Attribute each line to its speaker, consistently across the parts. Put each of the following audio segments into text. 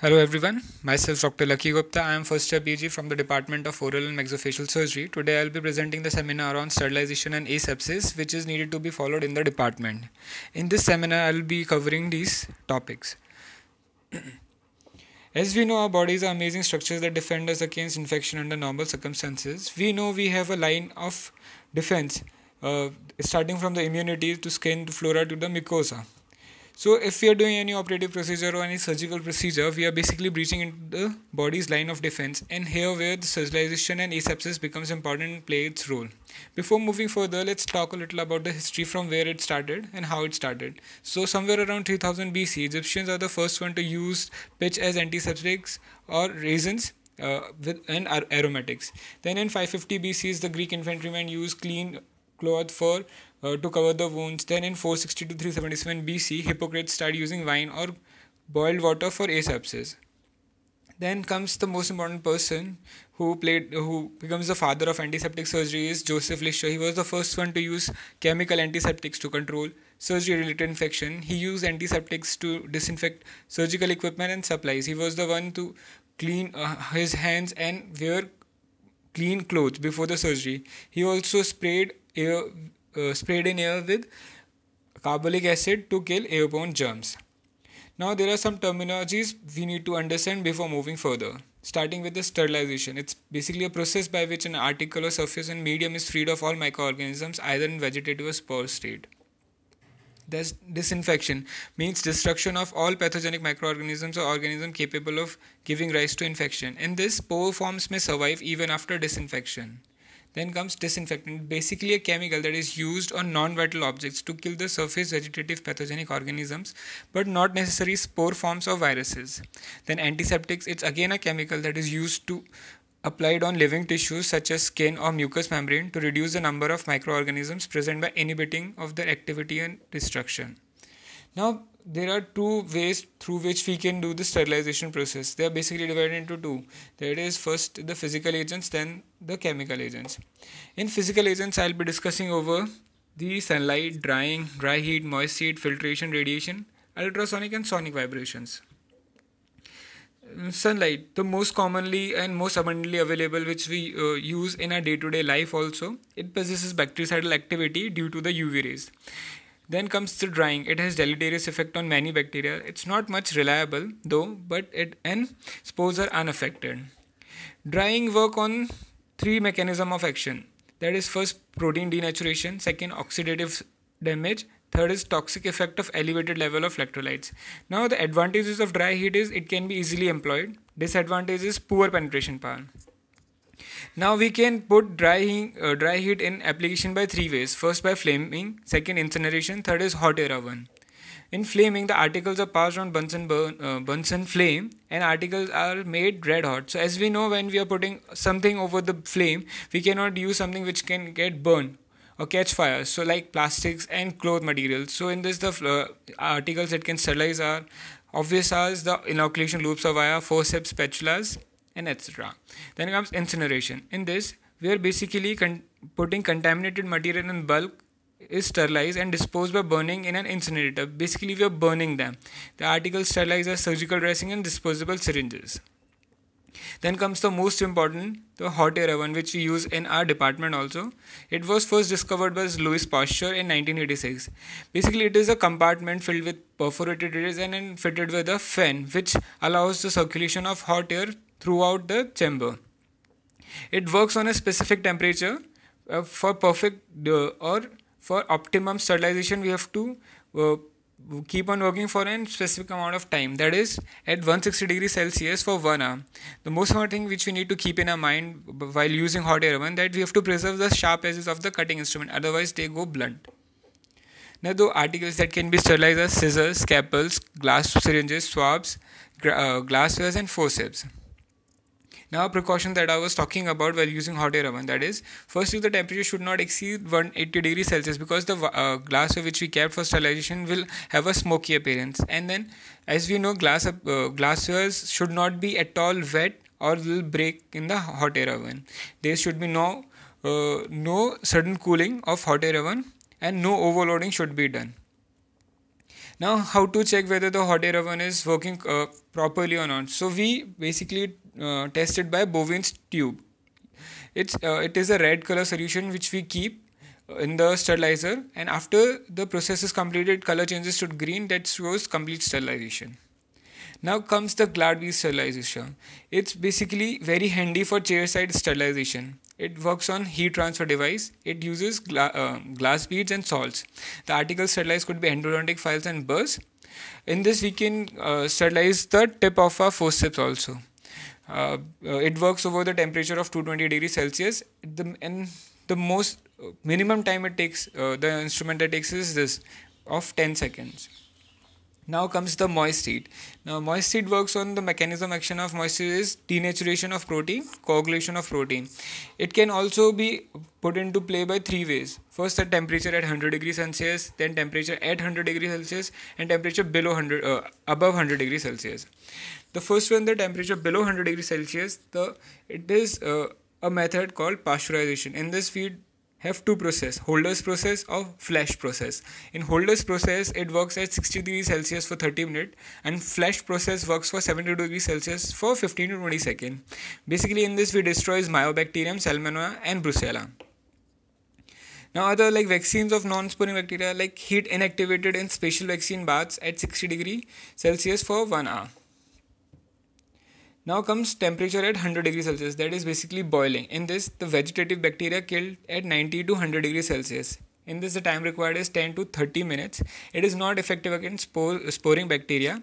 Speaker 1: Hello everyone, myself Dr. Lucky Gupta. I am first year BG from the Department of Oral and Maxillofacial Surgery. Today I will be presenting the seminar on sterilization and asepsis which is needed to be followed in the department. In this seminar I will be covering these topics. As we know our bodies are amazing structures that defend us against infection under normal circumstances. We know we have a line of defense uh, starting from the immunity to skin to flora to the mucosa. So, if we are doing any operative procedure or any surgical procedure, we are basically breaching into the body's line of defense, and here where the sterilization and asepsis becomes important and play its role. Before moving further, let's talk a little about the history from where it started and how it started. So, somewhere around 3000 BC, Egyptians are the first one to use pitch as antiseptics or raisins uh, with, and ar- aromatics. Then in 550 BC, the Greek infantrymen used clean cloth for uh, to cover the wounds. Then in 460 to 377 BC, Hippocrates started using wine or boiled water for asepsis. Then comes the most important person who played who becomes the father of antiseptic surgery is Joseph Lister. He was the first one to use chemical antiseptics to control surgery related infection. He used antiseptics to disinfect surgical equipment and supplies. He was the one to clean uh, his hands and wear clean clothes before the surgery. He also sprayed air uh, sprayed in air with carbolic acid to kill airborne germs. Now there are some terminologies we need to understand before moving further. Starting with the sterilization, it's basically a process by which an article or surface and medium is freed of all microorganisms either in vegetative or spore state. Thus, disinfection means destruction of all pathogenic microorganisms or organisms capable of giving rise to infection. In this, spore forms may survive even after disinfection. Then comes disinfectant, basically a chemical that is used on non-vital objects to kill the surface vegetative pathogenic organisms, but not necessarily spore forms of viruses. Then antiseptics, it's again a chemical that is used to applied on living tissues such as skin or mucous membrane to reduce the number of microorganisms present by inhibiting of their activity and destruction. Now, there are two ways through which we can do the sterilization process. They are basically divided into two. There is first the physical agents, then the chemical agents. In physical agents, I'll be discussing over the sunlight, drying, dry heat, moist heat, filtration, radiation, ultrasonic and sonic vibrations. Sunlight, the most commonly and most abundantly available which we uh, use in our day-to-day life also, it possesses bactericidal activity due to the UV rays. Then comes the drying. It has deleterious effect on many bacteria. It's not much reliable though, but it and spores are unaffected. Drying work on three mechanism of action that is first protein denaturation second oxidative damage third is toxic effect of elevated level of electrolytes now the advantages of dry heat is it can be easily employed disadvantage is poor penetration power now we can put dry heat, uh, dry heat in application by three ways first by flaming second incineration third is hot air oven in flaming, the articles are passed on Bunsen burn, uh, Bunsen flame, and articles are made red hot. So, as we know, when we are putting something over the flame, we cannot use something which can get burned or catch fire. So, like plastics and cloth materials. So, in this, the uh, articles that can sterilize are obvious as the inoculation loops of wire, forceps, spatulas, and etc. Then comes incineration. In this, we are basically con- putting contaminated material in bulk is sterilized and disposed by burning in an incinerator. Basically, we are burning them. The articles sterilized are surgical dressing and disposable syringes. Then comes the most important, the hot air oven, which we use in our department also. It was first discovered by Louis Pasteur in 1986. Basically, it is a compartment filled with perforated rays and fitted with a fan, which allows the circulation of hot air throughout the chamber. It works on a specific temperature uh, for perfect uh, or for optimum sterilization we have to uh, keep on working for a specific amount of time that is at 160 degrees celsius for one hour the most important thing which we need to keep in our mind while using hot air oven that we have to preserve the sharp edges of the cutting instrument otherwise they go blunt now the articles that can be sterilized are scissors scalpels glass syringes swabs gra- uh, glasswares and forceps now, precaution that I was talking about while using hot air oven that is, firstly, the temperature should not exceed 180 degrees Celsius because the uh, glass which we kept for sterilization will have a smoky appearance. And then, as we know, glass uh, glasswares should not be at all wet or will break in the hot air oven. There should be no uh, no sudden cooling of hot air oven and no overloading should be done. Now, how to check whether the hot air oven is working uh, properly or not? So, we basically uh, tested by Bovin's tube. It's, uh, it is a red color solution which we keep uh, in the sterilizer and after the process is completed color changes to green that shows complete sterilization. Now comes the Gladby sterilization. It's basically very handy for chairside sterilization. It works on heat transfer device. It uses gla- uh, glass beads and salts. The article sterilized could be endodontic files and burrs. In this we can uh, sterilize the tip of our forceps also. Uh, uh, it works over the temperature of 220 degrees Celsius. The, and the most uh, minimum time it takes, uh, the instrument that takes is this of 10 seconds. Now comes the moist heat. Now moist heat works on the mechanism action of moisture is denaturation of protein, coagulation of protein. It can also be put into play by three ways. First the temperature at 100 degrees Celsius, then temperature at 100 degrees Celsius and temperature below 100 uh, above 100 degrees Celsius. The first one the temperature below 100 degrees Celsius, the it is uh, a method called pasteurization. In this feed have two process holders process or flash process in holders process it works at 60 degrees celsius for 30 minutes and flash process works for 70 degrees celsius for 15 to 20 seconds basically in this we destroys myobacterium salmonella and brucella now other like vaccines of non sporing bacteria like heat inactivated in special vaccine baths at 60 degree celsius for 1 hour now comes temperature at 100 degrees Celsius, that is basically boiling. In this, the vegetative bacteria killed at 90 to 100 degrees Celsius. In this, the time required is 10 to 30 minutes. It is not effective against spore sporing bacteria,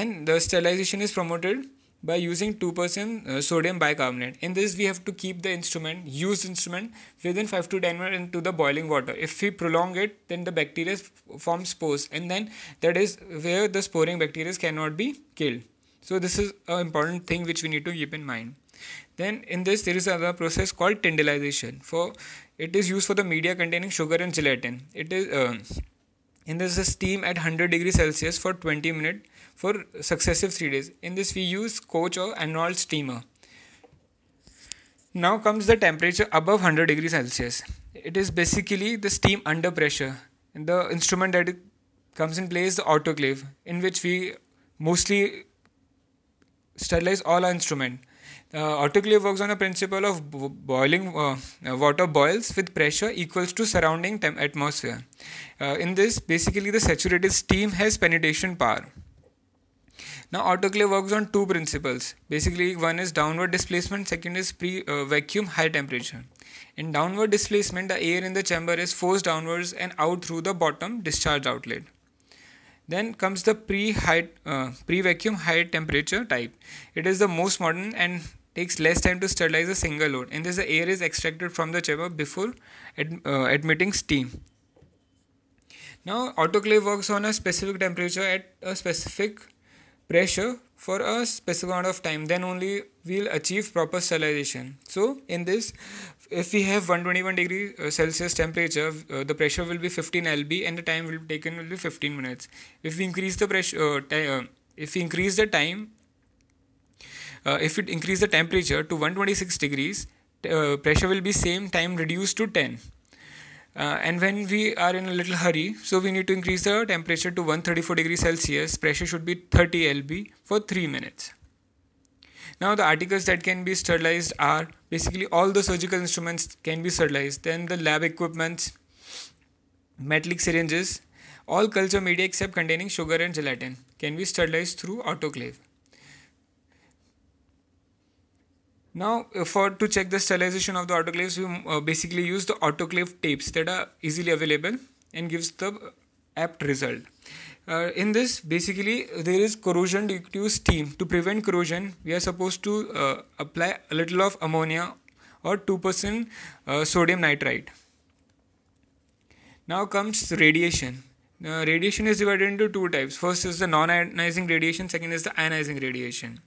Speaker 1: and the sterilization is promoted by using 2% uh, sodium bicarbonate. In this, we have to keep the instrument, used instrument, within 5 to 10 minutes into the boiling water. If we prolong it, then the bacteria forms spores, and then that is where the sporing bacteria cannot be killed so this is an important thing which we need to keep in mind then in this there is another process called tendilization for it is used for the media containing sugar and gelatin it is uh, in this is steam at 100 degrees celsius for 20 minutes for successive 3 days in this we use coach or annual steamer now comes the temperature above 100 degrees celsius it is basically the steam under pressure and the instrument that comes in place the autoclave in which we mostly sterilize all instrument. Uh, autoclave works on a principle of boiling uh, uh, water boils with pressure equals to surrounding tem- atmosphere. Uh, in this, basically, the saturated steam has penetration power. Now, autoclave works on two principles. Basically, one is downward displacement, second is pre vacuum high temperature. In downward displacement, the air in the chamber is forced downwards and out through the bottom discharge outlet. Then comes the pre uh, vacuum high temperature type. It is the most modern and takes less time to sterilize a single load. In this, the air is extracted from the chamber before ad, uh, admitting steam. Now, autoclave works on a specific temperature at a specific pressure for a specific amount of time then only we'll achieve proper sterilization so in this if we have 121 degree uh, celsius temperature uh, the pressure will be 15 lb and the time will be taken will be 15 minutes if we increase the pressure uh, uh, if we increase the time uh, if it increase the temperature to 126 degrees uh, pressure will be same time reduced to 10 uh, and when we are in a little hurry, so we need to increase the temperature to 134 degrees Celsius. Pressure should be 30 lb for 3 minutes. Now the articles that can be sterilized are basically all the surgical instruments can be sterilized. Then the lab equipments, metallic syringes, all culture media except containing sugar and gelatin can be sterilized through autoclave. Now uh, for to check the sterilization of the autoclaves we uh, basically use the autoclave tapes that are easily available and gives the uh, apt result. Uh, in this basically there is corrosion due to steam to prevent corrosion we are supposed to uh, apply a little of ammonia or 2% uh, sodium nitrite now comes radiation radiation is divided into two types first is the non-ionizing radiation second is the ionizing radiation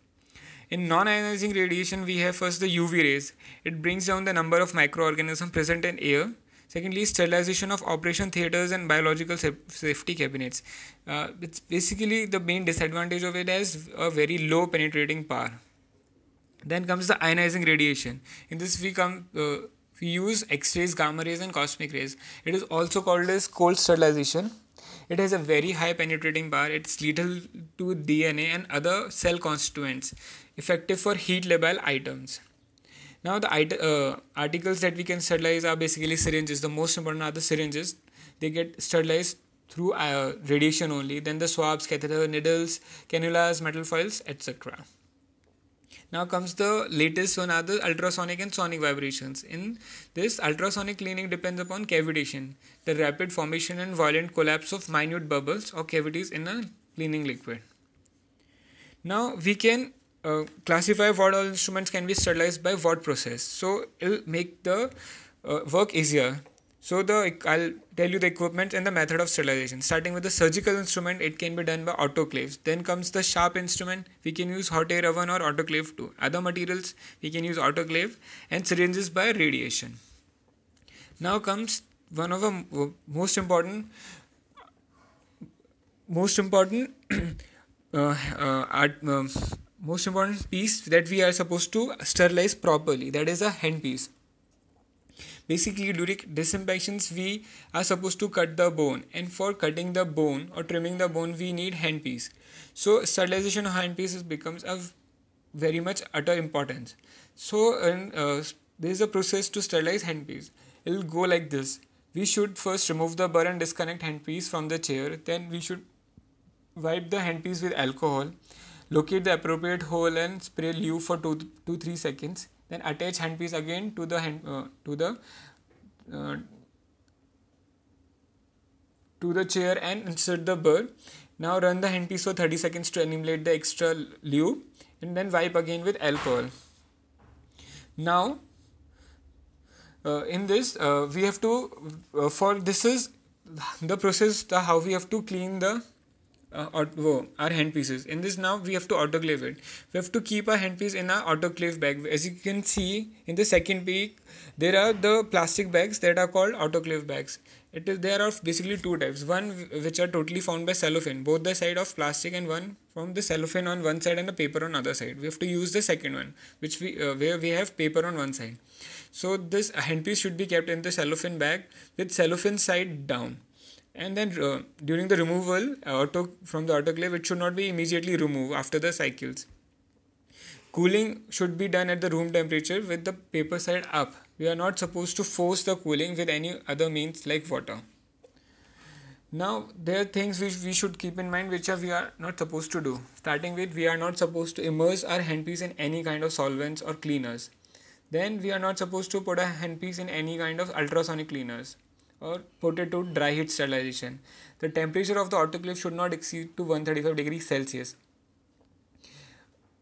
Speaker 1: in non-ionizing radiation, we have first the UV rays. It brings down the number of microorganisms present in air. Secondly, sterilization of operation theaters and biological safety cabinets. Uh, it's basically the main disadvantage of it is a very low penetrating power. Then comes the ionizing radiation. In this, we come. Uh, we use X-rays, gamma rays, and cosmic rays. It is also called as cold sterilization it has a very high penetrating power. It's lethal to DNA and other cell constituents, effective for heat labile items. Now the uh, articles that we can sterilize are basically syringes. The most important are the syringes. They get sterilized through uh, radiation only. Then the swabs, catheter needles, cannulas, metal foils, etc. Now comes the latest one are the ultrasonic and sonic vibrations. In this, ultrasonic cleaning depends upon cavitation, the rapid formation and violent collapse of minute bubbles or cavities in a cleaning liquid. Now we can uh, classify what all instruments can be sterilized by what process. So it will make the uh, work easier. So the I'll tell you the equipment and the method of sterilization. Starting with the surgical instrument, it can be done by autoclaves. Then comes the sharp instrument. We can use hot air oven or autoclave too. Other materials we can use autoclave and syringes by radiation. Now comes one of the most important most important uh, uh, uh, most important piece that we are supposed to sterilize properly that is a handpiece Basically, during disinfections, we are supposed to cut the bone, and for cutting the bone or trimming the bone, we need handpiece. So, sterilization of handpieces becomes of very much utter importance. So, uh, there is a process to sterilize handpiece. It will go like this. We should first remove the burr and disconnect handpiece from the chair. Then we should wipe the handpiece with alcohol locate the appropriate hole and spray lube for 2 to 3 seconds then attach handpiece again to the hand uh, to the uh, to the chair and insert the burr now run the handpiece for 30 seconds to eliminate the extra lube and then wipe again with alcohol now uh, in this uh, we have to uh, for this is the process the, how we have to clean the uh, or our handpieces. In this now we have to autoclave it. We have to keep our handpiece in our autoclave bag. As you can see in the second peak, there are the plastic bags that are called autoclave bags. It is there are basically two types. One which are totally found by cellophane, both the side of plastic, and one from the cellophane on one side and the paper on other side. We have to use the second one, which we uh, where we have paper on one side. So this handpiece should be kept in the cellophane bag with cellophane side down and then uh, during the removal auto, from the autoclave it should not be immediately removed after the cycles cooling should be done at the room temperature with the paper side up we are not supposed to force the cooling with any other means like water now there are things which we should keep in mind which are we are not supposed to do starting with we are not supposed to immerse our handpiece in any kind of solvents or cleaners then we are not supposed to put a handpiece in any kind of ultrasonic cleaners or put it to dry heat sterilization. The temperature of the autoclave should not exceed to 135 degrees Celsius.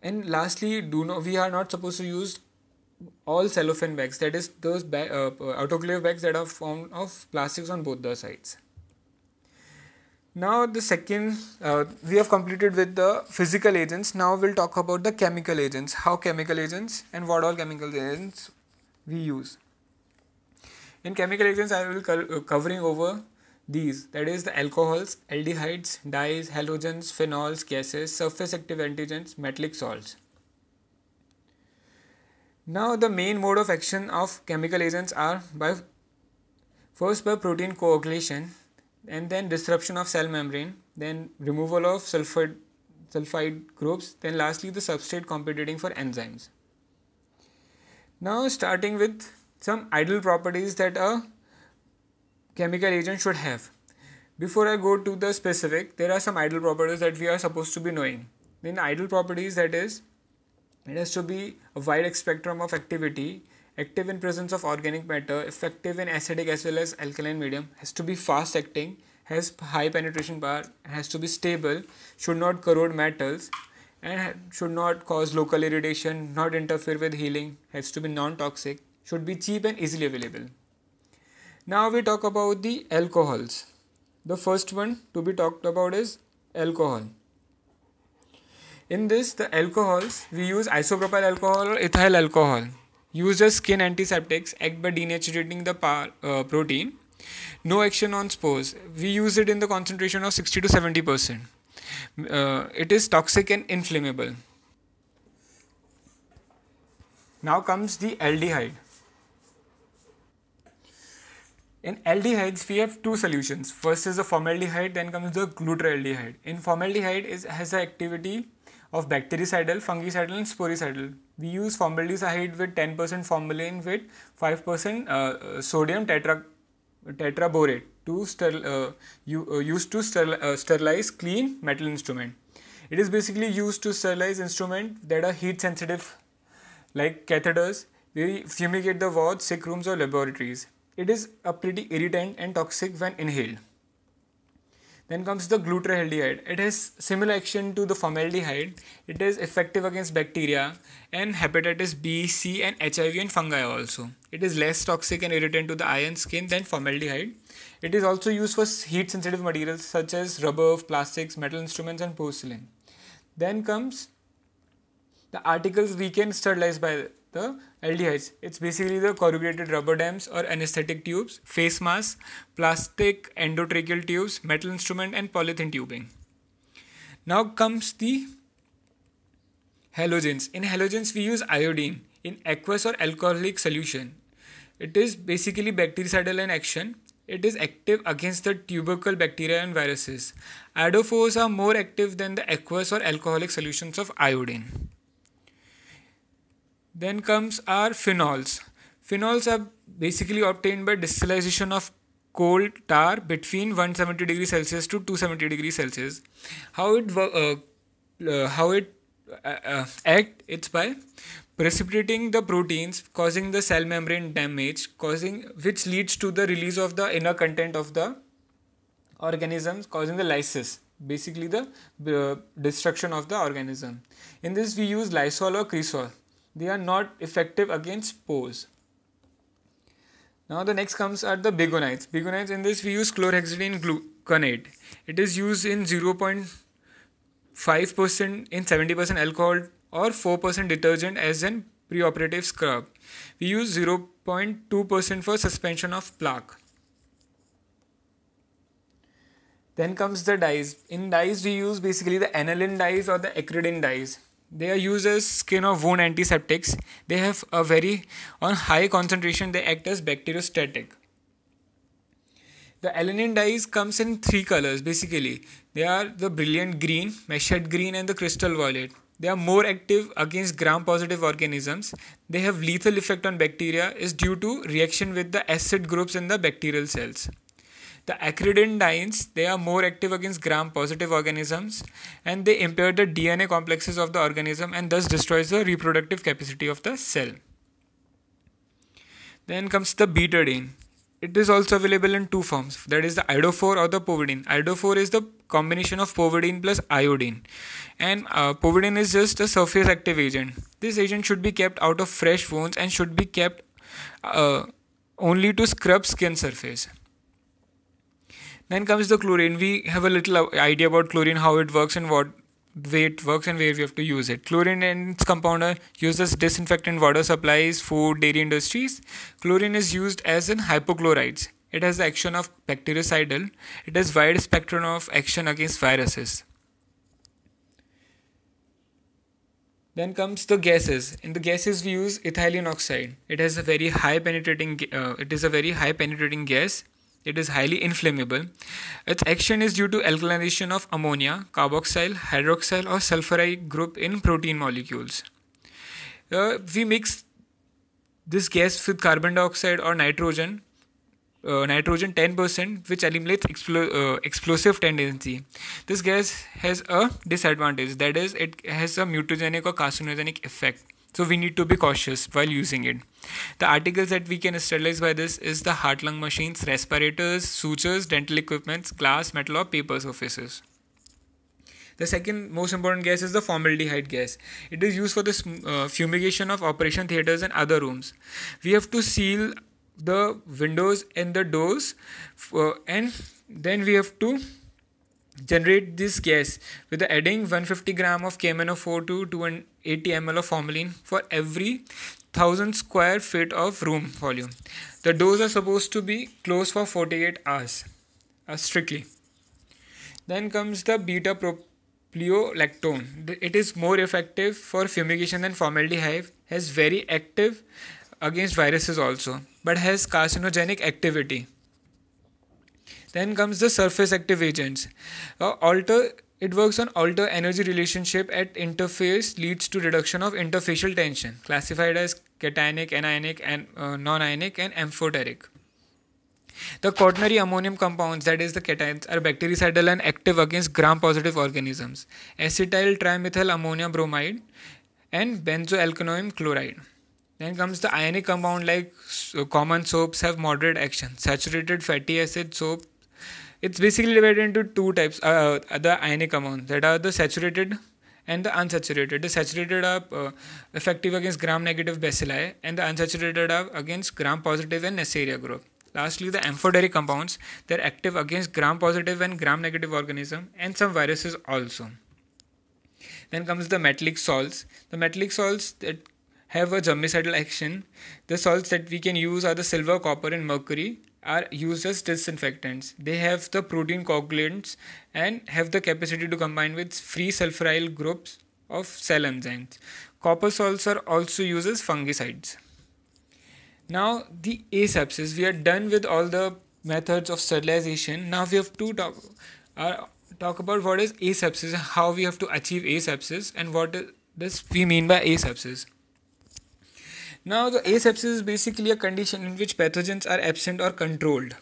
Speaker 1: And lastly, do not, we are not supposed to use all cellophane bags, that is those uh, uh, autoclave bags that are formed of plastics on both the sides. Now the second, uh, we have completed with the physical agents. Now we'll talk about the chemical agents, how chemical agents and what all chemical agents we use. In chemical reactions, I will co- uh, covering over these that is the alcohols, aldehydes, dyes, halogens, phenols, gases, surface active antigens, metallic salts. Now the main mode of action of chemical agents are by first by protein coagulation and then disruption of cell membrane, then removal of sulfide sulfide groups, then lastly the substrate competing for enzymes. Now starting with some ideal properties that a chemical agent should have. Before I go to the specific, there are some ideal properties that we are supposed to be knowing. In ideal properties, that is, it has to be a wide spectrum of activity, active in presence of organic matter, effective in acidic as well as alkaline medium, has to be fast acting, has high penetration power, has to be stable, should not corrode metals, and should not cause local irritation, not interfere with healing, has to be non toxic, should be cheap and easily available. Now we talk about the alcohols. The first one to be talked about is alcohol. In this, the alcohols we use isopropyl alcohol or ethyl alcohol. Used as skin antiseptics, act by denaturating the par, uh, protein. No action on spores. We use it in the concentration of 60 to 70 percent. Uh, it is toxic and inflammable. Now comes the aldehyde. In aldehydes, we have two solutions. First is the formaldehyde, then comes the glutaraldehyde. In formaldehyde, is has the activity of bactericidal, fungicidal and sporicidal. We use formaldehyde with 10% formalin with 5% uh, uh, sodium tetra, tetraborate to steril, uh, you, uh, used to steril, uh, sterilize clean metal instrument. It is basically used to sterilize instrument that are heat sensitive like catheters. They fumigate the wards, sick rooms or laboratories. It is a pretty irritant and toxic when inhaled. Then comes the glutaraldehyde. It has similar action to the formaldehyde. It is effective against bacteria and hepatitis B, C, and HIV and fungi also. It is less toxic and irritant to the eye and skin than formaldehyde. It is also used for heat sensitive materials such as rubber, plastics, metal instruments, and porcelain. Then comes the articles we can sterilize by the is. It's basically the corrugated rubber dams or anesthetic tubes, face masks, plastic endotracheal tubes, metal instrument, and polythene tubing. Now comes the halogens. In halogens, we use iodine in aqueous or alcoholic solution. It is basically bactericidal in action. It is active against the tubercle bacteria and viruses. Iodophores are more active than the aqueous or alcoholic solutions of iodine. Then comes our phenols. Phenols are basically obtained by distillation of coal tar between 170 degrees Celsius to 270 degrees Celsius. How it uh, uh, how it uh, uh, act? It's by precipitating the proteins, causing the cell membrane damage, causing which leads to the release of the inner content of the organisms, causing the lysis basically the uh, destruction of the organism in this we use lysol or cresol they are not effective against pores. Now the next comes are the bigonides. Bigonides in this we use chlorhexidine gluconate. It is used in 0.5% in 70% alcohol or 4% detergent as an preoperative scrub. We use 0.2% for suspension of plaque. Then comes the dyes. In dyes we use basically the aniline dyes or the acridine dyes they are used as skin or wound antiseptics they have a very on high concentration they act as bacteriostatic the alanine dyes comes in three colors basically they are the brilliant green meshed green and the crystal violet they are more active against gram positive organisms they have lethal effect on bacteria is due to reaction with the acid groups in the bacterial cells the acridinedines, they are more active against gram-positive organisms and they impair the DNA complexes of the organism and thus destroys the reproductive capacity of the cell. Then comes the betadine. It is also available in two forms, that is the iodophore or the povidine. Iodophore is the combination of povidine plus iodine and uh, povidine is just a surface active agent. This agent should be kept out of fresh wounds and should be kept uh, only to scrub skin surface. Then comes the chlorine. We have a little idea about chlorine, how it works and what way it works and where we have to use it. Chlorine and its compounder uses disinfectant water supplies, food, dairy industries. Chlorine is used as in hypochlorites. It has the action of bactericidal. It has wide spectrum of action against viruses. Then comes the gases. In the gases we use ethylene oxide. It has a very high penetrating. Uh, it is a very high penetrating gas it is highly inflammable. Its action is due to alkalization of ammonia, carboxyl, hydroxyl, or sulfuric group in protein molecules. Uh, we mix this gas with carbon dioxide or nitrogen uh, nitrogen 10% which eliminates explo- uh, explosive tendency this gas has a disadvantage that is it has a mutagenic or carcinogenic effect so we need to be cautious while using it. The articles that we can sterilize by this is the heart lung machines, respirators, sutures, dental equipments, glass, metal or paper surfaces. The second most important gas is the formaldehyde gas. It is used for the mm, uh, fumigation of operation theaters and other rooms. We have to seal the windows and the doors uh, and then we have to generate this gas with adding 150 gram of KMNO4 to 2 and 80 ml of formalin for every 1000 square feet of room volume. The doors are supposed to be closed for 48 hours uh, strictly. Then comes the beta propleolactone. It is more effective for fumigation than formaldehyde, has very active against viruses also, but has carcinogenic activity. Then comes the surface active agents. Uh, alter it works on alter energy relationship at interface leads to reduction of interfacial tension classified as cationic, anionic and uh, non-ionic and amphoteric. The quaternary ammonium compounds, that is the cations, are bactericidal and active against gram-positive organisms, acetyl trimethyl bromide and benzoalkanoin chloride. Then comes the ionic compound like common soaps have moderate action. Saturated fatty acid soap it's basically divided into two types uh, uh, the ionic amounts that are the saturated and the unsaturated. The saturated are uh, effective against gram negative bacilli, and the unsaturated are against gram positive and Neisseria group. Lastly, the amphoteric compounds they're active against gram positive and gram negative organism and some viruses also. Then comes the metallic salts. The metallic salts that have a germicidal action. The salts that we can use are the silver, copper, and mercury, are used as disinfectants. They have the protein coagulants and have the capacity to combine with free sulfuryl groups of cell enzymes. Copper salts are also used as fungicides. Now, the asepsis, we are done with all the methods of sterilization. Now, we have to talk, uh, talk about what is asepsis, how we have to achieve asepsis, and what does we mean by asepsis. Now, the asepsis is basically a condition in which pathogens are absent or controlled.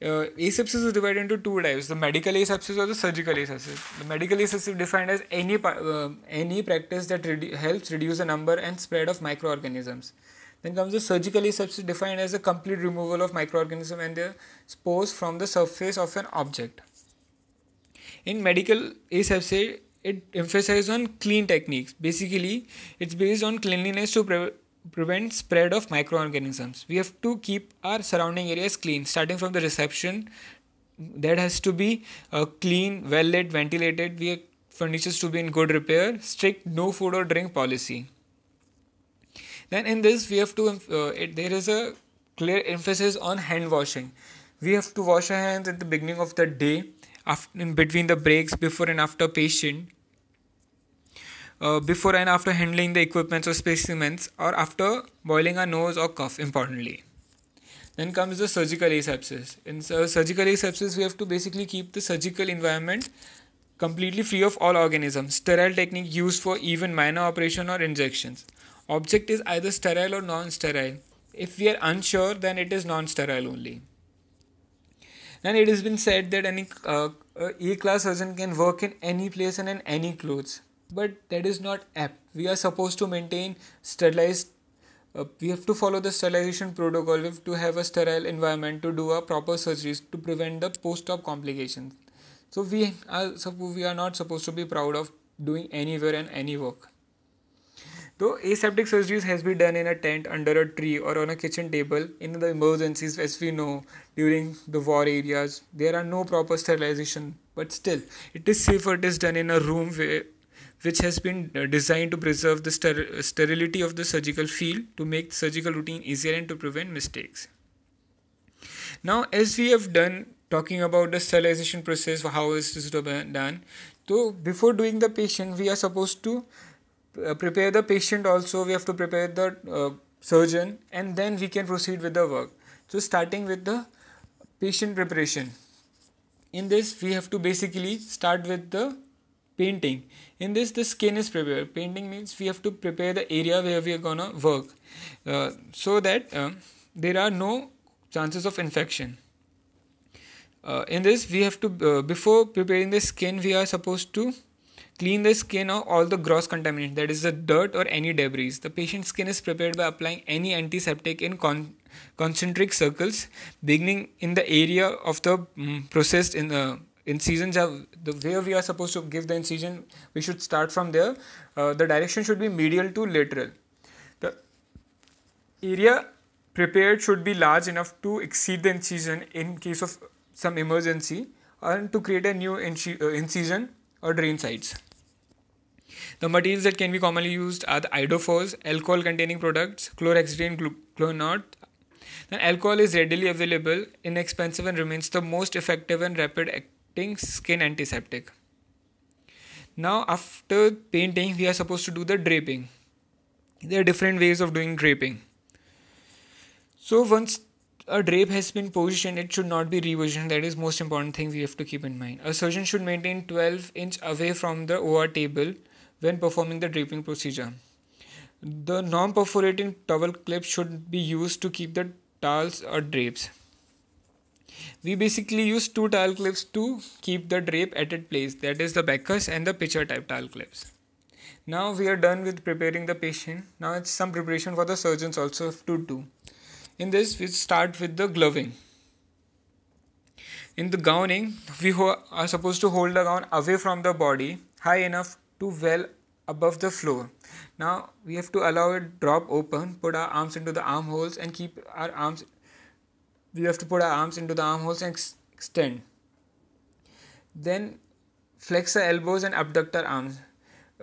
Speaker 1: Uh, asepsis is divided into two types the medical asepsis or the surgical asepsis. The medical asepsis is defined as any, uh, any practice that redu- helps reduce the number and spread of microorganisms. Then comes the surgical asepsis, defined as a complete removal of microorganisms and their spores from the surface of an object. In medical asepsis, it emphasizes on clean techniques. Basically, it's based on cleanliness to prevent prevent spread of microorganisms we have to keep our surrounding areas clean starting from the reception that has to be uh, clean well lit ventilated we furniture to be in good repair strict no food or drink policy then in this we have to um, uh, it, there is a clear emphasis on hand washing we have to wash our hands at the beginning of the day after, in between the breaks before and after patient uh, before and after handling the equipments or specimens or after boiling a nose or cough importantly then comes the surgical asepsis in uh, surgical asepsis we have to basically keep the surgical environment completely free of all organisms sterile technique used for even minor operation or injections object is either sterile or non-sterile if we are unsure then it is non-sterile only Then it has been said that any uh, uh, e class surgeon can work in any place and in any clothes but that is not apt. We are supposed to maintain sterilized. Uh, we have to follow the sterilization protocol. We have to have a sterile environment to do our proper surgeries to prevent the post-op complications. So we are supposed we are not supposed to be proud of doing anywhere and any work. Though aseptic surgeries has been done in a tent, under a tree, or on a kitchen table, in the emergencies, as we know, during the war areas, there are no proper sterilization. But still, it is safer. It is done in a room where which has been uh, designed to preserve the ster- sterility of the surgical field to make surgical routine easier and to prevent mistakes. Now, as we have done talking about the sterilization process, how is this done? So, before doing the patient, we are supposed to uh, prepare the patient also, we have to prepare the uh, surgeon, and then we can proceed with the work. So, starting with the patient preparation. In this, we have to basically start with the painting. In this, the skin is prepared. Painting means we have to prepare the area where we are gonna work uh, so that uh, there are no chances of infection. Uh, in this, we have to, uh, before preparing the skin, we are supposed to clean the skin of all the gross contaminants, that is, the dirt or any debris. The patient's skin is prepared by applying any antiseptic in con- concentric circles, beginning in the area of the mm, processed in the in seasons have the way we are supposed to give the incision we should start from there uh, the direction should be medial to lateral the area prepared should be large enough to exceed the incision in case of some emergency and to create a new uh, incision or drain sites the materials that can be commonly used are the iodophors, alcohol containing products, chlorhexidine, glu- Then alcohol is readily available, inexpensive, and remains the most effective and rapid painting skin antiseptic now after painting we are supposed to do the draping there are different ways of doing draping so once a drape has been positioned it should not be repositioned that is most important thing we have to keep in mind a surgeon should maintain 12 inch away from the OR table when performing the draping procedure the non perforating towel clip should be used to keep the towels or drapes we basically use two tile clips to keep the drape at its place that is the backus and the pitcher type tile clips now we are done with preparing the patient now it's some preparation for the surgeons also to do in this we start with the gloving in the gowning we ho- are supposed to hold the gown away from the body high enough to well above the floor. Now we have to allow it drop open, put our arms into the armholes and keep our arms we have to put our arms into the armholes and ex- extend. Then flex the elbows and abduct our arms.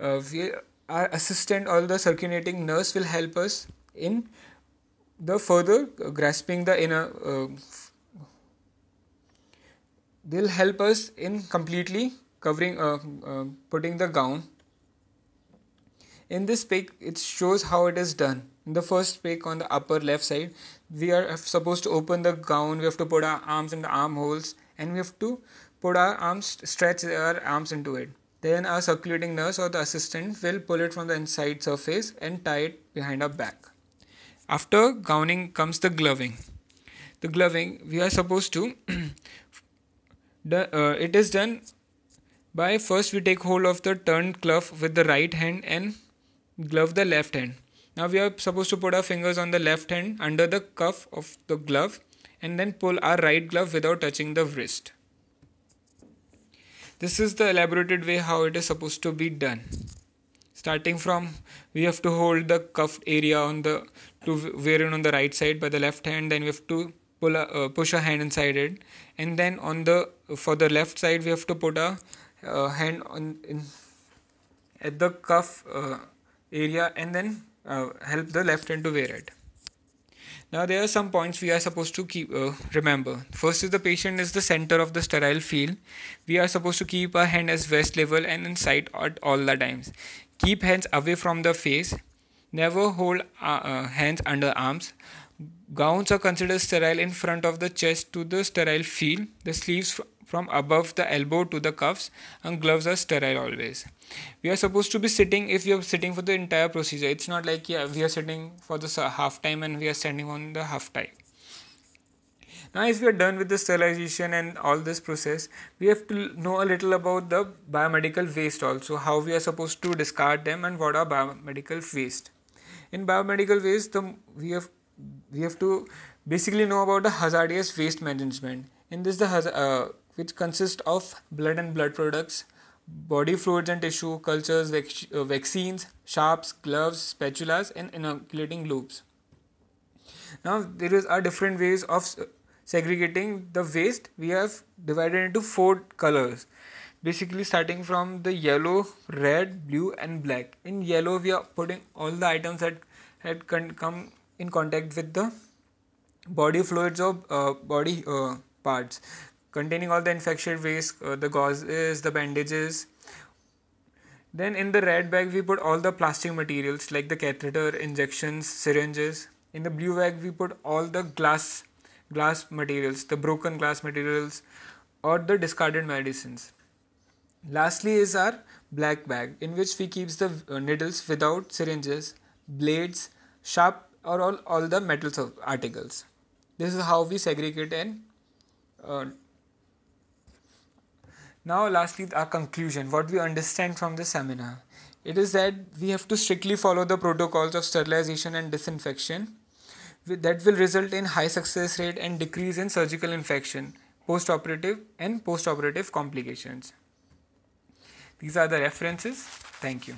Speaker 1: Uh, we, our assistant or the circulating nurse will help us in the further uh, grasping the inner. Uh, they'll help us in completely covering, uh, uh, putting the gown. In this pic, it shows how it is done. In the first pic on the upper left side, we are supposed to open the gown we have to put our arms in the armholes and we have to put our arms stretch our arms into it then our circulating nurse or the assistant will pull it from the inside surface and tie it behind our back after gowning comes the gloving the gloving we are supposed to the, uh, it is done by first we take hold of the turned glove with the right hand and glove the left hand now we are supposed to put our fingers on the left hand under the cuff of the glove and then pull our right glove without touching the wrist. This is the elaborated way how it is supposed to be done. Starting from we have to hold the cuffed area on the to wear it on the right side by the left hand then we have to pull a, uh, push a hand inside it and then on the for the left side we have to put a uh, hand on in, at the cuff uh, area and then uh, help the left hand to wear it. Now there are some points we are supposed to keep uh, remember. First is the patient is the center of the sterile field. We are supposed to keep our hand as waist level and in sight at all the times. Keep hands away from the face. Never hold uh, uh, hands under arms. Gowns are considered sterile in front of the chest to the sterile field. The sleeves from above the elbow to the cuffs and gloves are sterile always we are supposed to be sitting if we are sitting for the entire procedure it's not like yeah we are sitting for the half time and we are standing on the half time now if we are done with the sterilization and all this process we have to know a little about the biomedical waste also how we are supposed to discard them and what are biomedical waste in biomedical waste the, we have we have to basically know about the hazardous waste management in this the uh, which consist of blood and blood products, body fluids and tissue, cultures, uh, vaccines, sharps, gloves, spatulas, and inoculating loops. Now, there is, are different ways of segregating the waste. We have divided into four colors basically starting from the yellow red blue and black in yellow we are putting all the items that had con- come in contact with the body fluids or uh, body uh, parts containing all the infected waste, uh, the gauzes, the bandages. Then in the red bag, we put all the plastic materials like the catheter, injections, syringes. In the blue bag, we put all the glass glass materials, the broken glass materials, or the discarded medicines. Lastly, is our black bag in which we keep the uh, needles without syringes, blades, sharp or all, all the metals of articles. This is how we segregate and uh, now, lastly, our conclusion what we understand from the seminar. It is that we have to strictly follow the protocols of sterilization and disinfection that will result in high success rate and decrease in surgical infection, postoperative and postoperative complications. These are the references. Thank you.